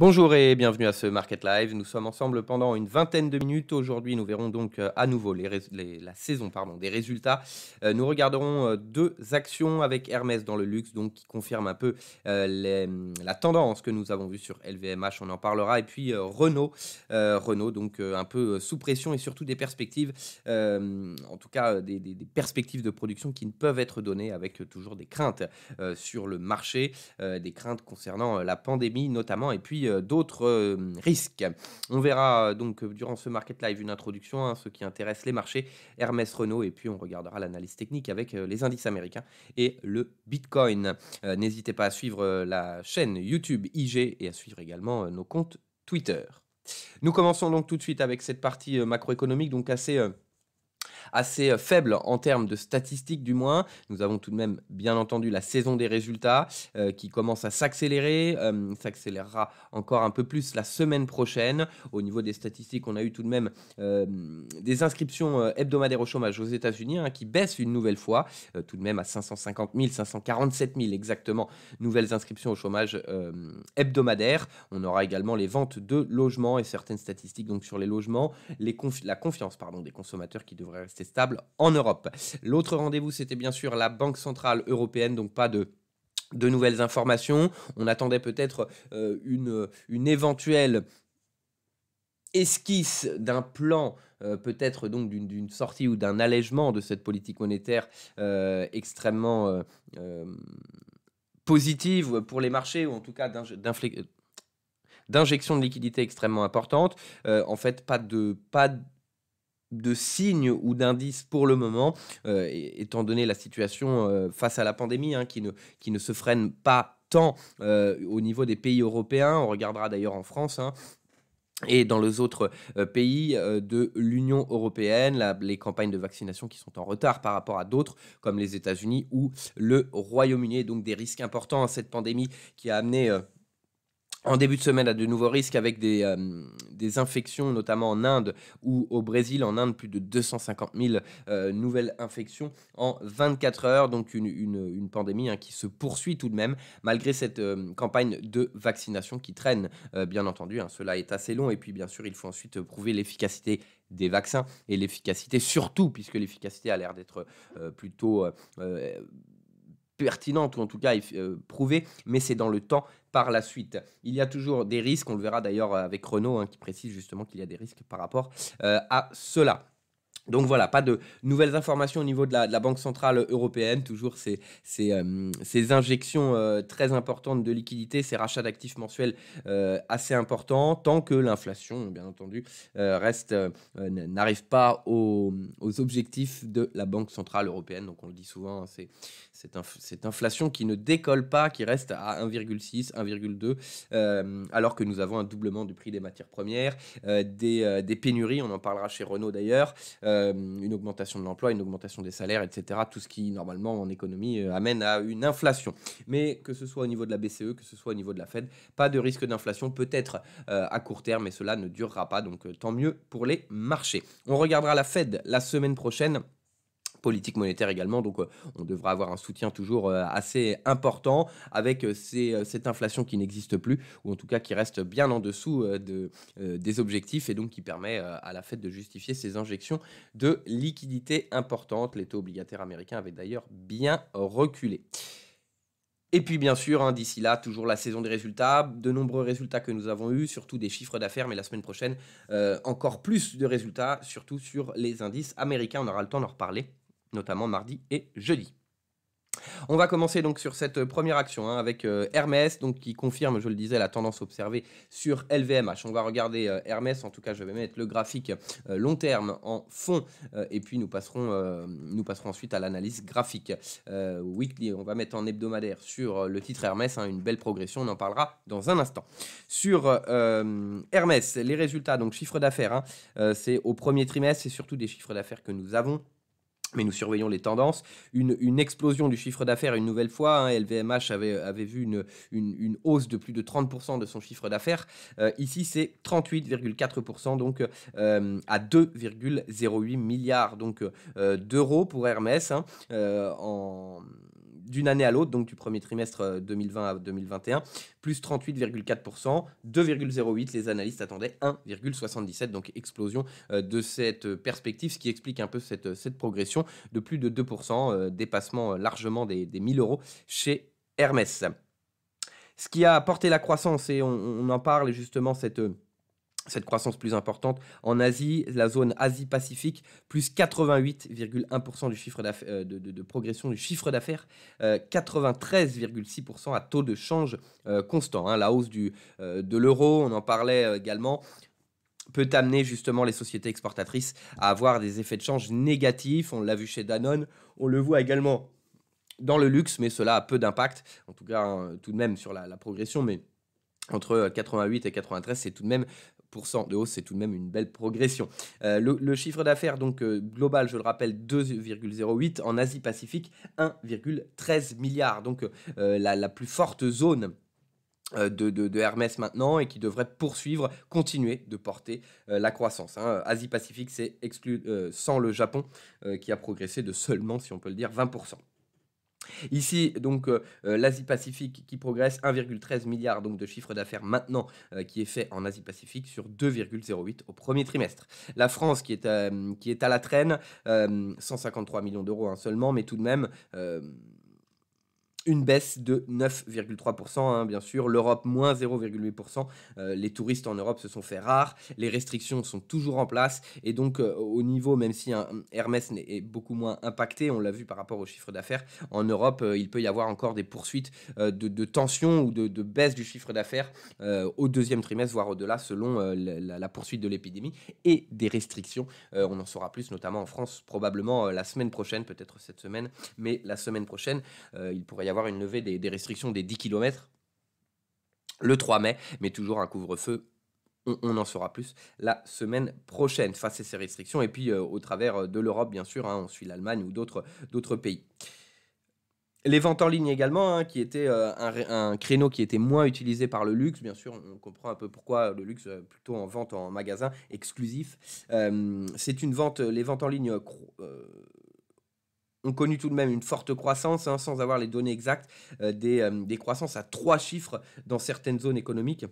Bonjour et bienvenue à ce Market Live. Nous sommes ensemble pendant une vingtaine de minutes. Aujourd'hui, nous verrons donc euh, à nouveau la saison pardon, des résultats. Euh, nous regarderons euh, deux actions avec Hermès dans le luxe, donc qui confirme un peu mm, la tendance que nous avons vue sur LVMH. On en parlera. Et puis Renault, Renault donc un peu sous pression et surtout des perspectives, en tout cas des, des, perspectives de production qui ne peuvent être données avec toujours des craintes sur le marché, des craintes concernant la pandémie notamment. Et puis euh, d'autres euh, risques. On verra euh, donc durant ce market live une introduction, à hein, ce qui intéresse les marchés, Hermès Renault, et puis on regardera l'analyse technique avec les indices américains et le Bitcoin. N'hésitez pas à suivre la chaîne YouTube IG et à suivre également nos comptes Twitter. Nous commençons donc tout de suite avec cette partie macroéconomique, donc assez assez euh, faible en termes de statistiques du moins. Nous avons tout de même bien entendu la saison des résultats euh, qui commence à s'accélérer, euh, s'accélérera encore un peu plus la semaine prochaine. Au niveau des statistiques, on a eu tout de même des inscriptions hebdomadaires au chômage aux États-Unis hein, qui baissent une nouvelle fois, tout de même à 550 000, 547 000 exactement, nouvelles inscriptions au chômage hebdomadaire. On aura également les ventes de logements et certaines statistiques donc sur les logements, la confiance pardon, des consommateurs qui devrait rester stable en Europe. L'autre rendez-vous, c'était bien sûr la Banque Centrale Européenne, donc pas de de nouvelles informations, on attendait peut-être euh, une, une éventuelle esquisse d'un plan euh, peut-être donc d'une sortie ou d'un allègement de cette politique monétaire euh, extrêmement positive pour les marchés, ou en tout cas d'injection de liquidité extrêmement importante. en fait, pas de... Pas de de signes ou d'indices pour le moment, euh, étant donné la situation euh, face à la pandémie hein, qui, ne, qui ne se freine pas tant euh, au niveau des pays européens, on regardera d'ailleurs en France, hein, et dans les autres pays de l'Union européenne, les campagnes de vaccination qui sont en retard par rapport à d'autres, comme les États-Unis ou le Royaume-Uni, donc des risques importants à hein, cette pandémie qui a amené... En début de semaine, à de nouveaux risques avec euh, des, infections, notamment en Inde ou au Brésil. En Inde, plus de 250 000 euh, nouvelles infections en 24 heures, donc une, pandémie hein, qui se poursuit tout de même, malgré cette euh, campagne de vaccination qui traîne, bien entendu. Hein. cela est assez long, et puis bien sûr, il faut ensuite prouver l'efficacité des vaccins et l'efficacité surtout, puisque l'efficacité a l'air d'être plutôt pertinente ou en tout cas prouvée, mais c'est dans le temps par la suite. Il y a toujours des risques, on le verra d'ailleurs avec Renault hein, qui précise justement qu'il y a des risques par rapport euh, à cela. Donc voilà, pas de nouvelles informations au niveau de la, Banque Centrale Européenne, toujours ces, ces, euh, injections euh, très importantes de liquidités, ces rachats d'actifs mensuels euh, assez importants, tant que l'inflation, bien entendu, reste, n'arrive pas aux, objectifs de la Banque Centrale Européenne. Donc on le dit souvent, hein, c'est cette, inflation qui ne décolle pas, qui reste à 1,6, 1,2, alors que nous avons un doublement du prix des matières premières, des, pénuries, on en parlera chez Renault d'ailleurs. Euh, une augmentation de l'emploi, une augmentation des salaires, etc. Tout ce qui, normalement, en économie, euh, amène à une inflation. Mais que ce soit au niveau de la BCE, que ce soit au niveau de la Fed, pas de risque d'inflation, peut-être euh, à court terme, mais cela ne durera pas. Donc, tant mieux pour les marchés. On regardera la Fed la semaine prochaine politique monétaire également. Donc, euh, on devra avoir un soutien toujours euh, assez important avec euh, cette inflation qui n'existe plus, ou en tout cas qui reste bien en dessous de, des objectifs et donc qui permet à la Fed de justifier ces injections de liquidités importantes. Les taux obligataires américains avaient d'ailleurs bien reculé. Et puis bien sûr, hein, d'ici là, toujours la saison des résultats, de nombreux résultats que nous avons eus, surtout des chiffres d'affaires, mais la semaine prochaine, encore plus de résultats, surtout sur les indices américains, on aura le temps d'en reparler notamment mardi et jeudi. On va commencer donc sur cette première action hein, avec euh, Hermès, donc qui confirme, je le disais, la tendance observée sur LVMH. On va regarder euh, Hermès, en tout cas, je vais mettre le graphique euh, long terme en fond, et puis nous passerons, nous passerons ensuite à l'analyse graphique weekly. On va mettre en hebdomadaire sur le titre Hermès, hein, une belle progression, on en parlera dans un instant. Sur Hermès, les résultats, donc chiffre d'affaires, hein, c'est au premier trimestre, c'est surtout des chiffres d'affaires que nous avons mais nous surveillons les tendances. Une, explosion du chiffre d'affaires une nouvelle fois. Hein, LVMH avait, vu une, hausse de plus de 30% de son chiffre d'affaires. Euh, ici, c'est 38,4%, donc euh, à 2,08 milliards euh, d'euros pour Hermès hein, en d'une année à l'autre, donc du premier trimestre 2020 euh, à 2021, plus 38,4%, 2,08, les analystes attendaient 1,77, donc explosion euh, de cette euh, perspective, ce qui explique un peu cette, cette progression de plus de 2%, dépassement largement des, des 1000 euros chez Hermès. Ce qui a apporté la croissance, et on en parle justement, cette cette croissance plus importante. En Asie, la zone Asie-Pacifique, plus 88,1% du chiffre euh, de, progression du chiffre d'affaires, 93,6% euh, à taux de change euh, constant. Hein. La hausse du, de l'euro, on en parlait également peut amener justement les sociétés exportatrices à avoir des effets de change négatifs. On l'a vu chez Danone, on le voit également dans le luxe, mais cela a peu d'impact, en tout cas hein, tout de même sur la, la progression, mais entre 88 et 93, c'est tout de même de hausse, c'est tout de même une belle progression. Euh, le, chiffre d'affaires donc euh, global, je le rappelle, 2,08 en Asie-Pacifique, 1,13 milliard. Donc euh, la, plus forte zone de, Hermès maintenant et qui devrait poursuivre, continuer de porter la croissance. Hein. Asie-Pacifique, c'est exclu sans le Japon qui a progressé de seulement, si on peut le dire, 20%. Ici, donc, euh, euh, l'Asie-Pacifique qui progresse, 1,13 milliard donc, de chiffre d'affaires maintenant euh, qui est fait en Asie-Pacifique sur 2,08 au premier trimestre. La France qui est, à, qui est à la traîne, 153 millions d'euros hein, seulement, mais tout de même... Une baisse de 9,3%, hein, bien sûr. L'Europe, moins 0,8%. Euh, les touristes en Europe se sont fait rares. Les restrictions sont toujours en place. Et donc, euh, au niveau, même si Hermès est beaucoup moins impacté, on l'a vu par rapport au chiffre d'affaires, en Europe, euh, il peut y avoir encore des poursuites de, de, tensions ou de, baisse du chiffre d'affaires au deuxième trimestre, voire au-delà, selon la, la, poursuite de l'épidémie et des restrictions. on en saura plus, notamment en France, probablement la semaine prochaine, peut-être cette semaine, mais la semaine prochaine, il pourrait y avoir une levée des, restrictions des 10 km le 3 mai, mais toujours un couvre-feu on, en saura plus la semaine prochaine face à ces restrictions et puis euh, au travers euh, de l'Europe bien sûr, hein, on suit l'Allemagne ou d'autres pays. Les ventes en ligne également, hein, qui était euh, un, créneau qui était moins utilisé par le luxe, bien sûr, on comprend un peu pourquoi le luxe plutôt en vente en magasin exclusif. c'est une vente, les ventes en ligne ont connu tout de même une forte croissance, hein, sans avoir les données exactes, euh, euh, des, croissances à trois chiffres dans certaines zones économiques.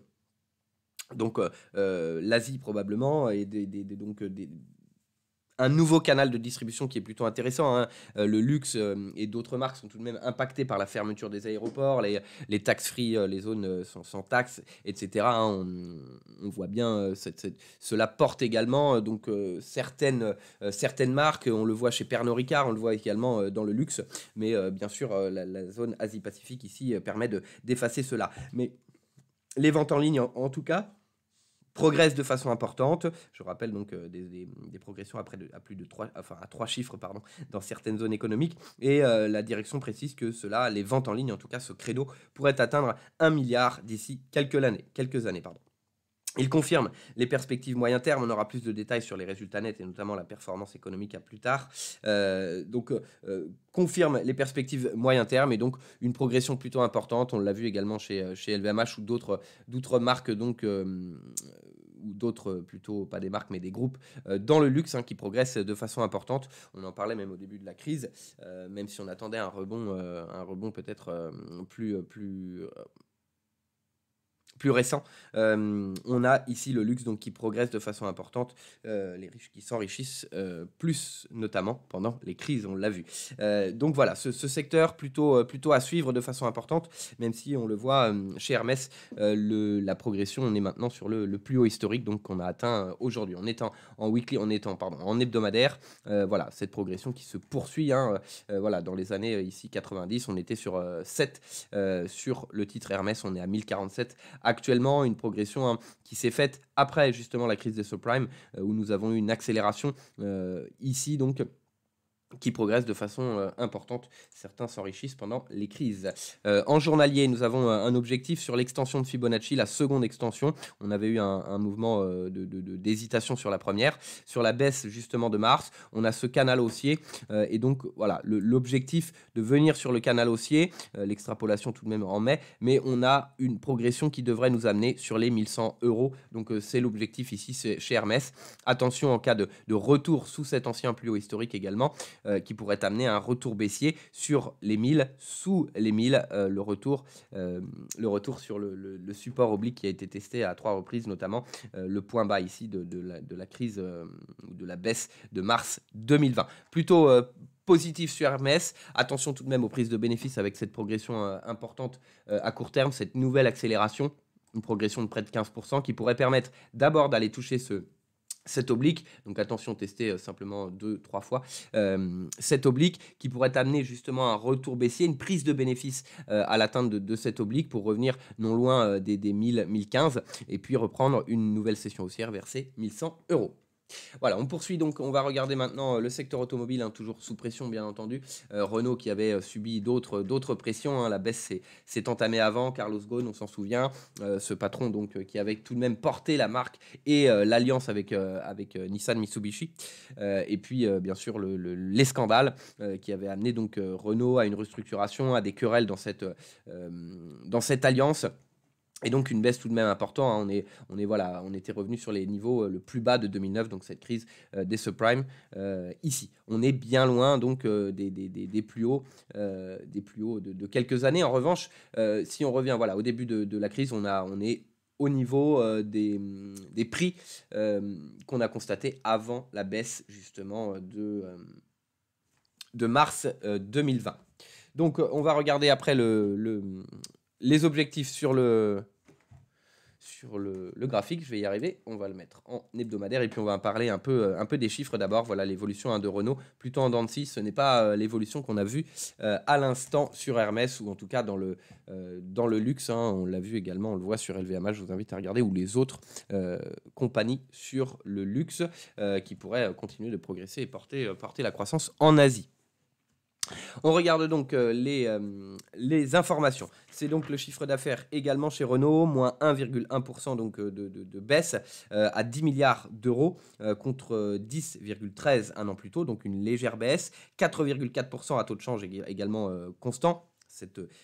Donc euh, l'Asie probablement, et donc des, un nouveau canal de distribution qui est plutôt intéressant. Hein. Euh, le luxe euh, et d'autres marques sont tout de même impactés par la fermeture des aéroports, les, les taxes-free, euh, les zones sans, taxes, etc. Hein. On, voit bien cela porte également donc certaines, certaines marques. On le voit chez Pernod Ricard, on le voit également dans le luxe. Mais bien sûr, la, zone Asie-Pacifique ici permet d'effacer cela. Mais les ventes en ligne, en tout cas, progresse de façon importante. Je rappelle donc euh, des, progressions de, à plus de trois enfin à trois chiffres pardon, dans certaines zones économiques. Et euh, la direction précise que cela, les ventes en ligne, en tout cas ce credo, pourrait atteindre un milliard d'ici quelques années. Quelques années pardon. Il confirme les perspectives moyen terme. On aura plus de détails sur les résultats nets et notamment la performance économique à plus tard. Euh, donc, confirme les perspectives moyen terme et donc une progression plutôt importante. On l'a vu également chez, LVMH ou d'autres marques donc, ou d'autres euh, plutôt, pas des marques, mais des groupes euh, dans le luxe hein, qui progressent de façon importante. On en parlait même au début de la crise, euh, même si on attendait un rebond, un rebond peut-être plus, plus plus récent, euh, on a ici le luxe donc qui progresse de façon importante, euh, les riches qui s'enrichissent euh, plus notamment pendant les crises, on l'a vu. donc voilà, ce, secteur plutôt plutôt à suivre de façon importante, même si on le voit chez Hermès, la progression, on est maintenant sur le, plus haut historique donc qu'on a atteint aujourd'hui. On est en, weekly, on est en pardon, en hebdomadaire, voilà cette progression qui se poursuit. Hein, voilà dans les années ici 90, on était sur 7 sur le titre Hermès, on est à 1047 actuellement, une progression hein, qui s'est faite après justement la crise des subprimes, euh, où nous avons eu une accélération euh, ici donc qui progressent de façon euh, importante. Certains s'enrichissent pendant les crises. Euh, en journalier, nous avons euh, un objectif sur l'extension de Fibonacci, la seconde extension. On avait eu un, mouvement de d'hésitation sur la première. Sur la baisse justement de Mars, on a ce canal haussier. et donc voilà, l'objectif de venir sur le canal haussier, l'extrapolation tout de même en mai, mais on a une progression qui devrait nous amener sur les 1100 euros. Donc c'est l'objectif ici chez Hermès. Attention en cas de, de retour sous cet ancien plus haut historique également. Euh, qui pourrait amener un retour baissier sur les 1000, sous les 1000, euh, le, retour, euh, le retour sur le, support oblique qui a été testé à trois reprises, notamment le point bas ici de, la, de la, crise ou de la baisse de mars 2020. Plutôt positif sur Hermès. Attention tout de même aux prises de bénéfices avec cette progression importante à court terme, cette nouvelle accélération, une progression de près de 15% qui pourrait permettre d'abord d'aller toucher ce cet oblique, donc attention, tester euh, simplement deux, trois fois, euh, cet oblique qui pourrait amener justement un retour baissier, une prise de bénéfice euh, à l'atteinte de, cet oblique pour revenir non loin des, 1015 et puis reprendre une nouvelle session haussière versée 1100 euros. Voilà, on poursuit donc, on va regarder maintenant euh, le secteur automobile, hein, toujours sous pression bien entendu. Euh, Renault qui avait euh, subi d'autres pressions, hein. la baisse s'est entamée avant, Carlos Ghosn, on s'en souvient, ce patron donc qui avait tout de même porté la marque et l'alliance avec, avec Nissan Mitsubishi. et puis bien sûr les scandales qui avaient amené donc Renault à une restructuration, à des querelles dans dans cette alliance. Et donc une baisse tout de même importante. Hein. On est, on est voilà, on était revenu sur les niveaux euh, le plus bas de 2009, donc cette crise euh, des subprimes euh, ici. On est bien loin donc des, plus hauts, des plus hauts de, quelques années. En revanche, si on revient voilà au début de, la crise, on a, on est au niveau des, prix qu'on a constaté avant la baisse justement de mars 2020. Donc on va regarder après le, les objectifs sur le sur le, graphique, je vais y arriver, on va le mettre en hebdomadaire et puis on va parler un peu, euh, un peu des chiffres d'abord. Voilà l'évolution hein, de Renault, plutôt en dents ce n'est pas euh, l'évolution qu'on a vue euh, à l'instant sur Hermès ou en tout cas dans le, dans le luxe. Hein. on l'a vu également, on le voit sur LVMH, je vous invite à regarder, ou les autres compagnies sur le luxe qui pourraient continuer de progresser et porter, porter la croissance en Asie. On regarde donc euh, euh, les, informations. C'est donc le chiffre d'affaires également chez Renault, moins 1,1% euh, de, baisse à 10 milliards d'euros contre 10,13 un an plus tôt, donc une légère baisse. 4,4% à taux de change également constant.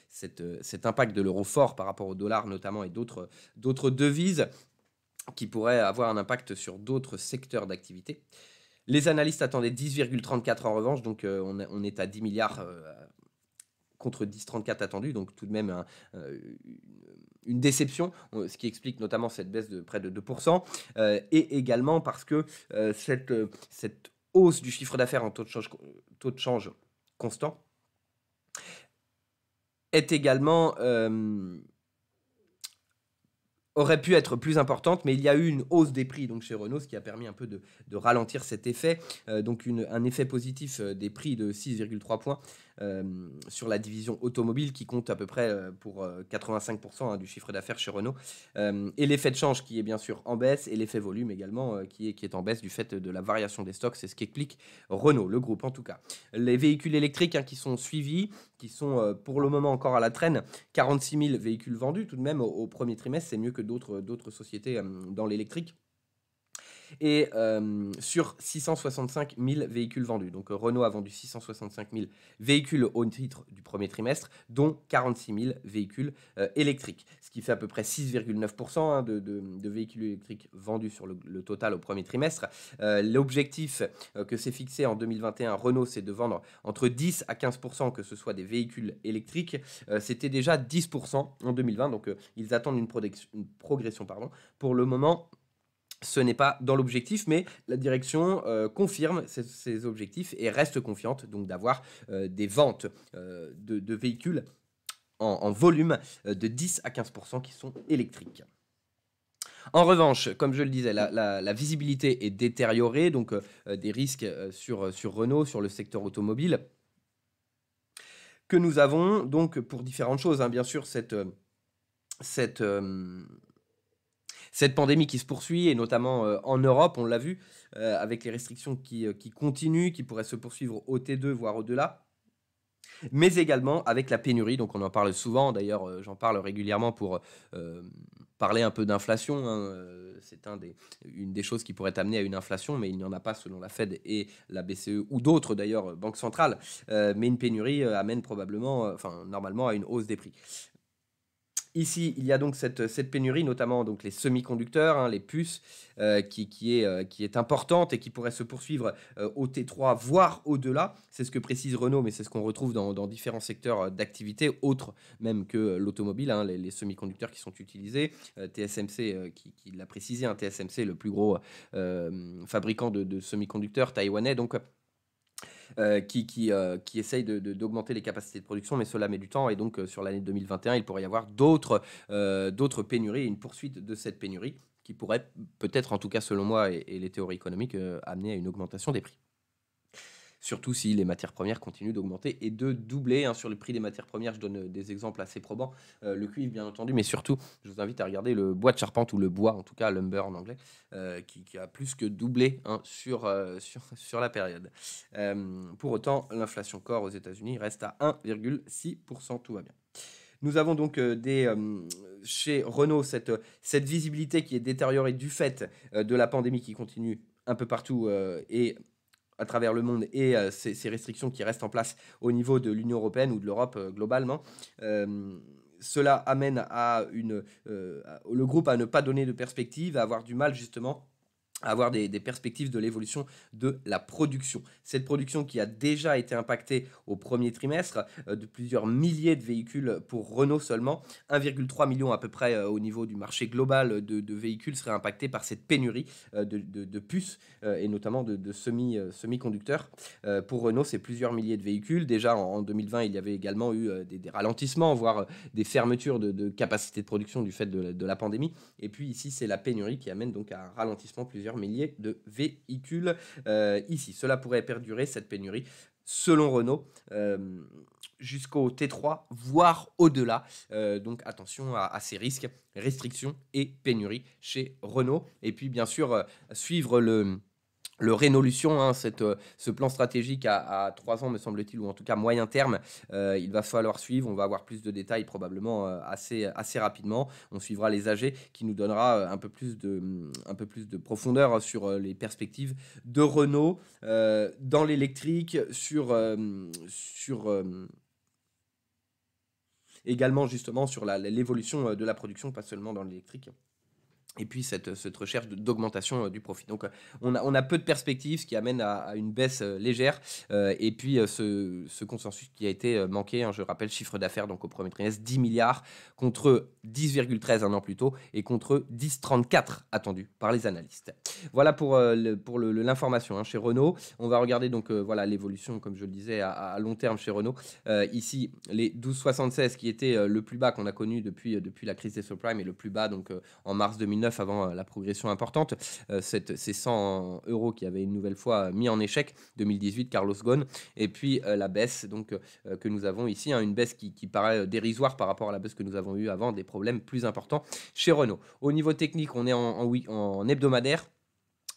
cet impact de l'euro fort par rapport au dollar notamment et d'autres devises qui pourraient avoir un impact sur d'autres secteurs d'activité. Les analystes attendaient 10,34 en revanche, donc euh, on, est à 10 milliards euh, contre 10,34 attendu, donc tout de même euh, une déception, ce qui explique notamment cette baisse de près de 2%, et également parce que cette, hausse du chiffre d'affaires en taux de change constant est également aurait pu être plus importante, mais il y a eu une hausse des prix donc chez Renault, ce qui a permis un peu de, ralentir cet effet. Euh, donc un effet positif euh, des prix de 6,3 points euh, sur la division automobile qui compte à peu près pour 85% hein, du chiffre d'affaires chez Renault. et l'effet de change qui est bien sûr en baisse et l'effet volume également qui, est, qui est en baisse du fait de la variation des stocks. C'est ce qui explique Renault, le groupe en tout cas les véhicules électriques hein, qui sont suivis, qui sont euh, pour le moment encore à la traîne, 46 000 véhicules vendus tout de même au, premier trimestre, c'est mieux que d'autres sociétés euh, dans l'électrique et euh, sur 665 000 véhicules vendus. Donc euh, Renault a vendu 665 000 véhicules au titre du premier trimestre, dont 46 000 véhicules euh, électriques, ce qui fait à peu près 6,9% hein, de, véhicules électriques vendus sur le, total au premier trimestre. L'objectif que s'est fixé en 2021 Renault, c'est de vendre entre 10 à 15% que ce soit des véhicules électriques. C'était déjà 10% en 2020, donc ils attendent une, progression pour le moment ce n'est pas dans l'objectif, mais la direction euh, confirme ses, objectifs et reste confiante donc d'avoir euh, des ventes euh, de, véhicules en, volume de 10 à 15% qui sont électriques. En revanche, comme je le disais, la, visibilité est détériorée, donc des risques sur, sur Renault, sur le secteur automobile, que nous avons donc pour différentes choses. Hein. bien sûr, cette, cette cette pandémie qui se poursuit, et notamment euh, en Europe, on l'a vu, euh, avec les restrictions euh, qui, continuent, qui pourraient se poursuivre au T2, voire au-delà mais également avec la pénurie. Donc on en parle souvent, d'ailleurs j'en parle régulièrement pour parler un peu d'inflation. Hein. C'est une des choses qui pourrait amener à une inflation, mais il n'y en a pas selon la Fed et la BCE ou d'autres d'ailleurs banques centrales. mais une pénurie amène probablement, enfin normalement, à une hausse des prix. Ici, il y a donc cette, cette pénurie, notamment donc les semi-conducteurs, hein, les puces, euh, qui, est, euh, qui est importante et qui pourrait se poursuivre euh, au T3, voire au-delà. C'est ce que précise Renault, mais c'est ce qu'on retrouve dans, différents secteurs d'activité, autres même que l'automobile, hein, les, semi-conducteurs qui sont utilisés. TSMC, qui, l'a précisé, hein, TSMC, le plus gros fabricant de, de semi-conducteurs taïwanais. Donc, euh, qui, qui, euh, essaye d'augmenter les capacités de production, mais cela met du temps. Et donc, euh, sur l'année 2021, il pourrait y avoir d'autres pénuries et une poursuite de cette pénurie qui pourrait peut-être, en tout cas selon moi et les théories économiques, amener à une augmentation des prix surtout si les matières premières continuent d'augmenter et de doubler. Hein, sur le prix des matières premières, je donne euh, des exemples assez probants. Euh, le cuivre, bien entendu, mais surtout, je vous invite à regarder le bois de charpente ou le bois, en tout cas lumber en anglais, euh, qui, a plus que doublé hein, sur, sur, sur la période. pour autant, l'inflation corps aux États-Unis reste à 1,6%. Tout va bien. Nous avons donc des, chez Renault cette, cette visibilité qui est détériorée du fait de la pandémie qui continue un peu partout et à travers le monde et euh, ces, restrictions qui restent en place au niveau de l'Union européenne ou de l'Europe euh, globalement, euh, cela amène à une, le groupe à ne pas donner de perspective, à avoir du mal justement avoir des, perspectives de l'évolution de la production. Cette production qui a déjà été impactée au premier trimestre euh, de plusieurs milliers de véhicules pour Renault seulement, 1,3 million à peu près euh, au niveau du marché global de, véhicules serait impacté par cette pénurie euh, de, puces et notamment de, semi, semi-conducteurs. pour Renault, c'est plusieurs milliers de véhicules. Déjà en, 2020, il y avait également eu des, des, ralentissements, voire des fermetures de, capacités de production du fait de, la pandémie. Et puis ici, c'est la pénurie qui amène donc à un ralentissement plus milliers de véhicules euh, ici. Cela pourrait perdurer, cette pénurie, selon Renault, euh, jusqu'au T3, voire au-delà. Euh, donc attention à, à, ces risques, restrictions et pénuries chez Renault. Et puis bien sûr, suivre le le Rénolution, hein, euh, ce plan stratégique à, trois ans, me semble-t-il, ou en tout cas moyen terme, euh, il va falloir suivre. On va avoir plus de détails probablement euh, assez, assez rapidement. On suivra les AG qui nous donnera un peu plus de, mm, un peu plus de profondeur hein, sur les perspectives de Renault dans l'électrique, sur... sur également justement sur l'évolution de la production, pas seulement dans l'électrique et puis cette, cette recherche d'augmentation euh, du profit. Donc euh, on a, on a, peu de perspectives, ce qui amène à, une baisse euh, légère, et puis ce, consensus qui a été manqué, hein, je rappelle, chiffre d'affaires donc au premier trimestre, 10 milliards contre 10,13 un an plus tôt, et contre 10,34 attendu par les analystes. Voilà pour, l'information hein, chez Renault. On va regarder donc voilà l'évolution, comme je le disais, à, long terme chez Renault. ici, les 12,76 qui était le plus bas qu'on a connu depuis, depuis la crise des subprimes, et le plus bas donc en mars 2009, avant euh, la progression importante. Euh, cette, ces 100 euros qui avaient une nouvelle fois euh, mis en échec 2018 Carlos Ghosn et puis la baisse donc que nous avons ici, hein, une baisse qui, paraît dérisoire par rapport à la baisse que nous avons eue avant, des problèmes plus importants chez Renault. Au niveau technique, on est en, en, en hebdomadaire.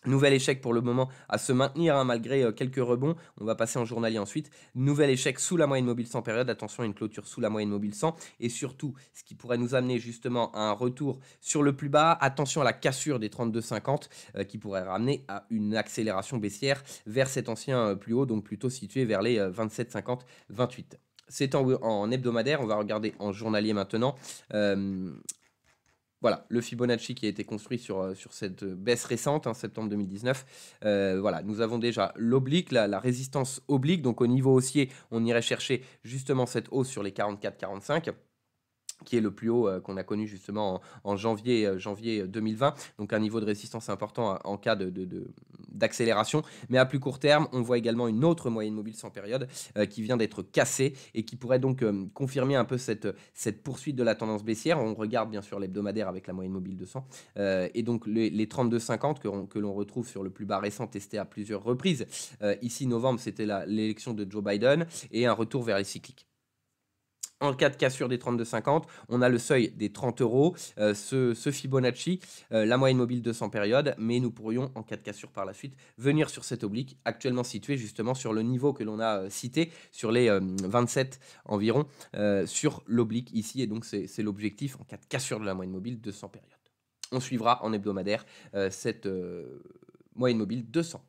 Nouvel échec pour le moment à se maintenir hein, malgré euh, quelques rebonds. On va passer en journalier ensuite. Nouvel échec sous la moyenne mobile 100 période. Attention à une clôture sous la moyenne mobile 100. Et surtout, ce qui pourrait nous amener justement à un retour sur le plus bas. Attention à la cassure des 32,50 euh, qui pourrait ramener à une accélération baissière vers cet ancien euh, plus haut, donc plutôt situé vers les 27,50, 28 c'est en, hebdomadaire, on va regarder en journalier maintenant voilà, le Fibonacci qui a été construit sur, euh, sur cette euh, baisse récente, en hein, septembre 2019. Euh, voilà, nous avons déjà l'oblique, la, la, résistance oblique. Donc au niveau haussier, on irait chercher justement cette hausse sur les 44-45 qui est le plus haut euh, qu'on a connu justement en, janvier, euh, janvier 2020. Euh, donc un niveau de résistance important en cas de, d'accélération. Mais à plus court terme, on voit également une autre moyenne mobile sans période qui vient d'être cassée et qui pourrait donc confirmer un peu cette, cette poursuite de la tendance baissière. On regarde bien sûr l'hebdomadaire avec la moyenne mobile de 200 et donc les, 32,50 que, que l'on retrouve sur le plus bas récent testé à plusieurs reprises. ici, novembre, c'était l'élection de Joe Biden et un retour vers les cycliques. En cas de cassure des 32,50, on a le seuil des 30 euros, euh, ce, Fibonacci, euh, la moyenne mobile de 100 périodes, mais nous pourrions, en cas de cassure par la suite, venir sur cet oblique actuellement situé justement sur le niveau que l'on a euh, cité, sur les 27 environ, sur l'oblique ici. Et donc, c'est l'objectif en cas de cassure de la moyenne mobile de 100 périodes. On suivra en hebdomadaire cette moyenne mobile de 100.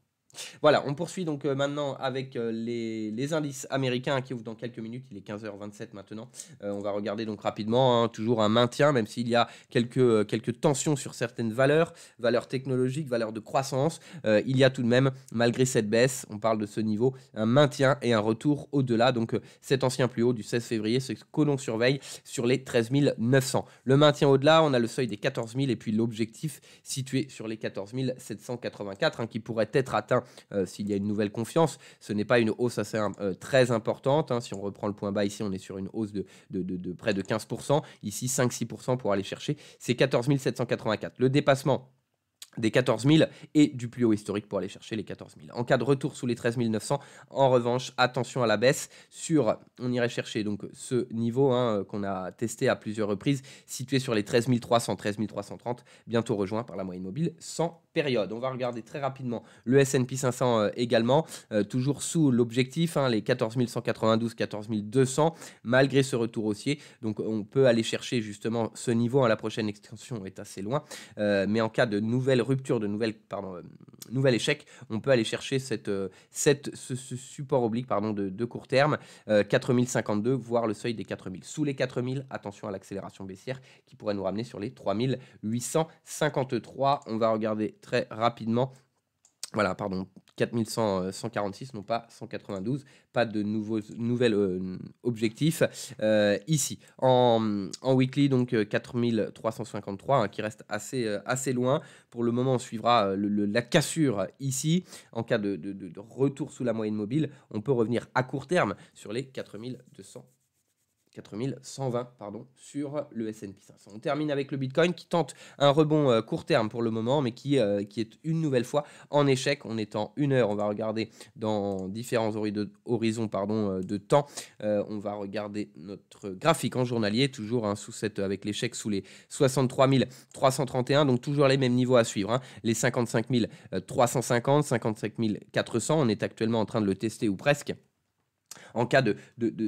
Voilà, on poursuit donc euh, maintenant avec euh, les, indices américains qui ouvrent dans quelques minutes. Il est 15h27 maintenant. Euh, on va regarder donc rapidement, hein, toujours un maintien, même s'il y a quelques, quelques tensions sur certaines valeurs, valeurs technologiques, valeurs de croissance. il y a tout de même, malgré cette baisse, on parle de ce niveau, un maintien et un retour au-delà. Donc cet ancien plus haut du 16 février, ce que l'on surveille sur les 13 900. Le maintien au-delà, on a le seuil des 14 000 et puis l'objectif situé sur les 14 784 hein, qui pourrait être atteint euh, s'il y a une nouvelle confiance. Ce n'est pas une hausse assez, euh, très importante. Hein. Si on reprend le point bas ici, on est sur une hausse de, près de 15%. Ici, 5-6% pour aller chercher. C'est 14 784. Le dépassement des 14 000 et du plus haut historique pour aller chercher les 14 000. En cas de retour sous les 13 900, en revanche, attention à la baisse sur, on irait chercher donc ce niveau hein, euh, qu'on a testé à plusieurs reprises, situé sur les 13 300, 13 330, bientôt rejoint par la moyenne mobile 100 on va regarder très rapidement le S&P 500 euh, également, euh, toujours sous l'objectif, hein, les 14 192, 14 200, malgré ce retour haussier. Donc on peut aller chercher justement ce niveau, à hein, la prochaine extension est assez loin, euh, mais en cas de nouvelle rupture, de nouvelle, pardon, nouvel échec, on peut aller chercher cette, cette, ce, support oblique pardon, de, court terme, 4052, voire le seuil des 4000. Sous les 4000, attention à l'accélération baissière qui pourrait nous ramener sur les 3853. On va regarder très très rapidement. Voilà, pardon, 4146, euh, non pas 192, pas de nouveaux nouvelles euh, objectifs euh, ici. En, en, weekly, donc 4353, hein, qui reste assez, assez loin. Pour le moment, on suivra la cassure ici. En cas de, de retour sous la moyenne mobile, on peut revenir à court terme sur les 4200. 4120 pardon, sur le S&P 500. On termine avec le Bitcoin qui tente un rebond euh, court terme pour le moment, mais qui, euh, qui est une nouvelle fois en échec. On est en une heure, on va regarder dans différents horizons pardon, euh, de temps. on va regarder notre graphique en journalier, toujours hein, avec l'échec sous les 63 331, donc toujours les mêmes niveaux à suivre. Hein. les 55 350, 55 400, on est actuellement en train de le tester ou presque. En cas de,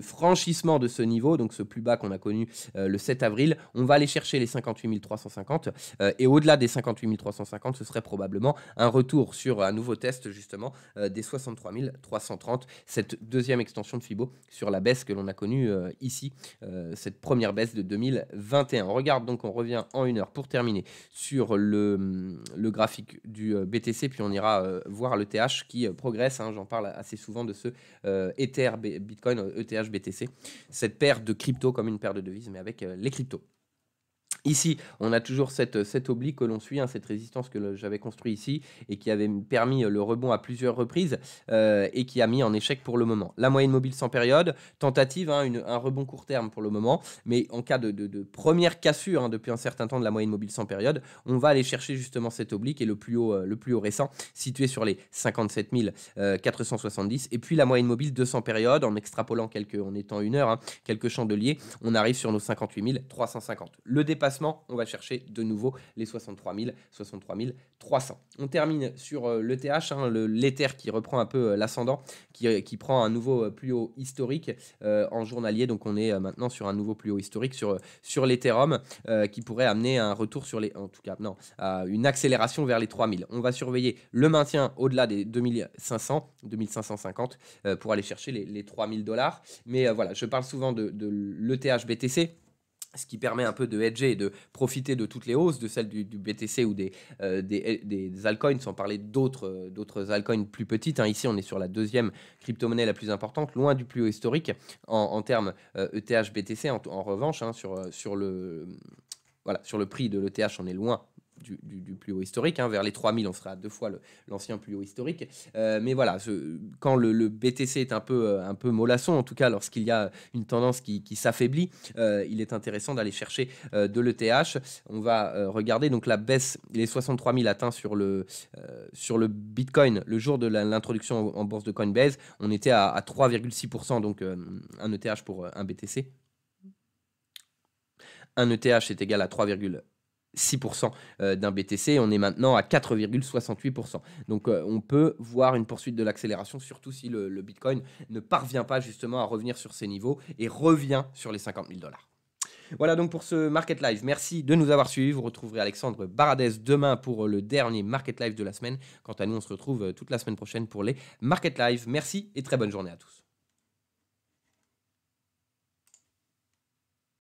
franchissement de ce niveau, donc ce plus bas qu'on a connu euh, le 7 avril, on va aller chercher les 58 350. Euh, et au-delà des 58 350, ce serait probablement un retour sur un nouveau test, justement, euh, des 63 330. Cette deuxième extension de Fibo sur la baisse que l'on a connue ici, cette première baisse de 2021. On regarde donc, on revient en une heure pour terminer sur le, graphique du BTC, puis on ira voir le TH qui progresse. Hein, j'en parle assez souvent de ce Ether Bitcoin, ETH, BTC, cette paire de crypto comme une paire de devises, mais avec euh, les cryptos. Ici, on a toujours cette, cette oblique que l'on suit, hein, cette résistance que j'avais construite ici et qui avait permis euh, le rebond à plusieurs reprises euh, et qui a mis en échec pour le moment. La moyenne mobile sans période, tentative, hein, un rebond court terme pour le moment, mais en cas de, première cassure hein, depuis un certain temps de la moyenne mobile sans période, on va aller chercher justement cette oblique et le plus haut, euh, le plus haut récent situé sur les 57 470 et puis la moyenne mobile 200 périodes en extrapolant quelques, en étant une heure, quelques chandeliers, on arrive sur nos 58 350. Le dépassement on va chercher de nouveau les 63 000, 63 300. On termine sur euh, le hein, TH, qui reprend un peu euh, l'ascendant, euh, qui, prend un nouveau plus haut historique en journalier. Donc on est maintenant sur un nouveau plus haut historique sur, sur l'Ethereum qui pourrait amener un retour sur les, en tout cas, non, une accélération vers les 3000. On va surveiller le maintien au-delà des 2500, 2550 pour aller chercher les, 3000 dollars. Mais voilà, je parle souvent de, de l'ETH BTC ce qui permet un peu de hedger et de profiter de toutes les hausses, de celles du, BTC ou des, euh, eh, des, des, altcoins, sans parler d'autres, euh, d'autres altcoins plus petites. Hein. Ici, on est sur la deuxième crypto-monnaie la plus importante, loin du plus haut historique en, termes ETH-BTC. Euh, e en, revanche, hein, sur, sur le... Voilà, sur le prix de l'ETH, on est loin du, plus haut historique. Hein. vers les 3000, on sera à deux fois l'ancien plus haut historique. Euh, mais voilà, quand le, BTC est un peu, euh, un peu mollasson, en tout cas lorsqu'il y a une tendance qui, s'affaiblit, euh, il est intéressant d'aller chercher de l'ETH. On va regarder donc la baisse, les 63 000 atteints sur le, sur le Bitcoin le jour de l'introduction en, bourse de Coinbase. On était à, à 3,6%, donc un ETH pour un BTC. Un ETH est égal à 3,6%. 6% euh, d'un BTC, on est maintenant à 4,68%. Donc euh, on peut voir une poursuite de l'accélération, surtout si le, Bitcoin ne parvient pas justement à revenir sur ces niveaux et revient sur les 50 000 dollars. Voilà donc pour ce Market Live. Merci de nous avoir suivis. Vous retrouverez Alexandre Baradez demain pour euh, le dernier Market Live de la semaine. Quant à nous, on se retrouve toute la semaine prochaine pour les Market Live. Merci et très bonne journée à tous.